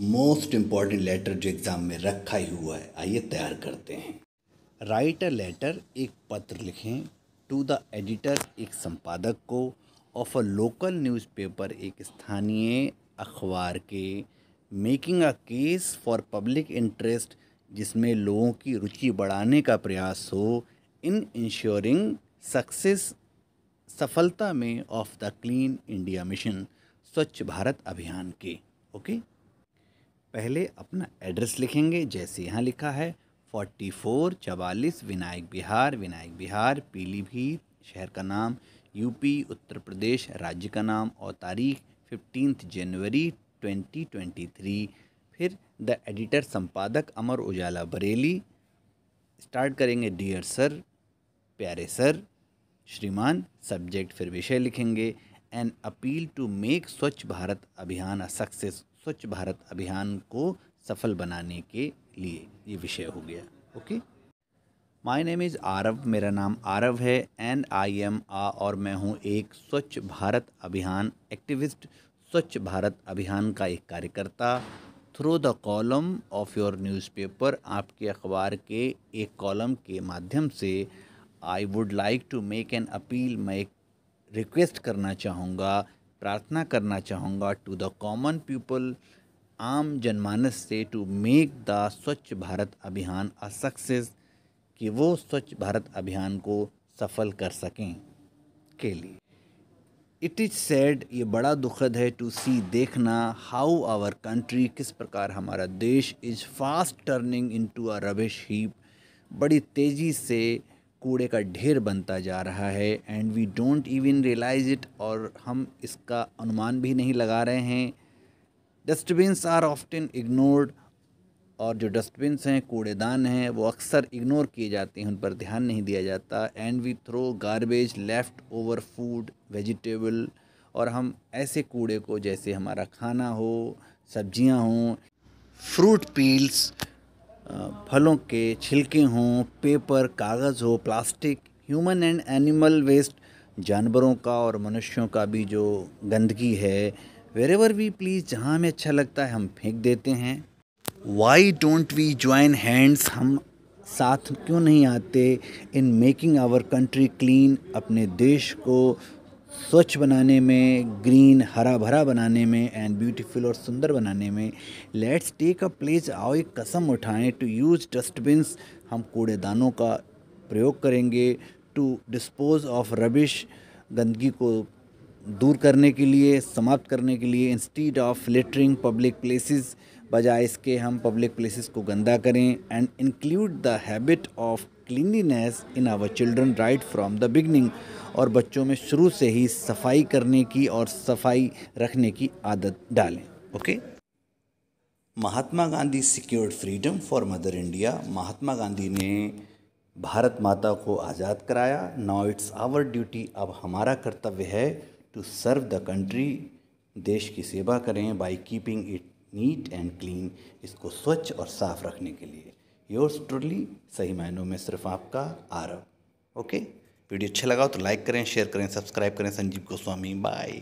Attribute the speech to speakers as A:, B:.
A: Most important letter जो exam में रखा ही हुआ है आइए तैयार करते हैं राइट अ लेटर एक पत्र लिखें टू द एडिटर एक संपादक को ऑफ अ लोकल न्यूज़पेपर एक स्थानीय अखबार के making a case for public interest जिसमें लोगों की रुचि बढ़ाने का प्रयास हो इन इंश्योरिंग सक्सेस सफलता में of the clean India mission Swachh Bharat अभियान के ओके okay? पहले अपना एड्रेस लिखेंगे जैसे यहाँ लिखा है फोर्टी फोर चवालीस विनायक बिहार विनायक बिहार पीलीभीत शहर का नाम यूपी उत्तर प्रदेश राज्य का नाम और तारीख fifteenth January twenty twenty three फिर द एडिटर संपादक अमर उजाला बरेली स्टार्ट करेंगे डियर सर प्यारे सर श्रीमान सब्जेक्ट फिर विषय लिखेंगे एन अपील टू मेक स्वच्छ भारत अभियान अ सक्सेस स्वच्छ भारत अभियान को सफल बनाने के लिए ये विषय हो गया okay my name is Aarav मेरा नाम आरव है एंड आई एम आ और मैं हूँ एक स्वच्छ भारत अभियान एक्टिविस्ट स्वच्छ भारत अभियान का एक कार्यकर्ता through the column of your newspaper आपके अखबार के एक कॉलम के माध्यम से I would like to make an appeal मैं रिक्वेस्ट करना चाहूँगा प्रार्थना करना चाहूँगा टू द कॉमन पीपल आम जनमानस से टू मेक द स्वच्छ भारत अभियान अ सक्सेस कि वो स्वच्छ भारत अभियान को सफल कर सकें के लिए इट इज़ सैड ये बड़ा दुखद है टू सी देखना हाउ आवर कंट्री किस प्रकार हमारा देश is fast turning into a rubbish heap बड़ी तेज़ी से कूड़े का ढेर बनता जा रहा है and we don't even realise it और हम इसका अनुमान भी नहीं लगा रहे हैं डस्टबिन्स आर ऑफ्टन इग्नोर्ड और जो डस्टबिन्स हैं कूड़ेदान हैं वो अक्सर इग्नोर किए जाते हैं उन पर ध्यान नहीं दिया जाता and we throw garbage left over food vegetable और हम ऐसे कूड़े को जैसे हमारा खाना हो सब्जियां हों फ्रूट पील्स फलों के छिलके हों पेपर कागज़ हो plastic human and animal waste जानवरों का और मनुष्यों का भी जो गंदगी है वेर एवर वी प्लीज़ जहाँ हमें अच्छा लगता है हम फेंक देते हैं why don't we join hands हम साथ क्यों नहीं आते in making our country clean अपने देश को स्वच्छ बनाने में ग्रीन हरा भरा बनाने में एंड ब्यूटीफुल और सुंदर बनाने में लेट्स टेक अ प्लेज आओ एक कसम उठाएं टू यूज़ डस्टबिन्स हम कूड़ेदानों का प्रयोग करेंगे टू डिस्पोज ऑफ रबिश गंदगी को दूर करने के लिए समाप्त करने के लिए instead of littering public places बजाय इसके हम पब्लिक प्लेसेस को गंदा करें and include the habit of cleanliness in our children right from the beginning और बच्चों में शुरू से ही सफाई करने की और सफाई रखने की आदत डालें okay Mahatma Gandhi secured freedom for mother India Mahatma Gandhi ने भारत माता को आज़ाद कराया नाउ इट्स आवर ड्यूटी अब हमारा कर्तव्य है टू सर्व द कंट्री देश की सेवा करें by keeping it neat and clean इसको स्वच्छ और साफ़ रखने के लिए योर्स ट्रूली सही मायनों में सिर्फ आपका आरव ओके वीडियो अच्छा लगा तो लाइक करें शेयर करें सब्सक्राइब करें संजीव गोस्वामी बाय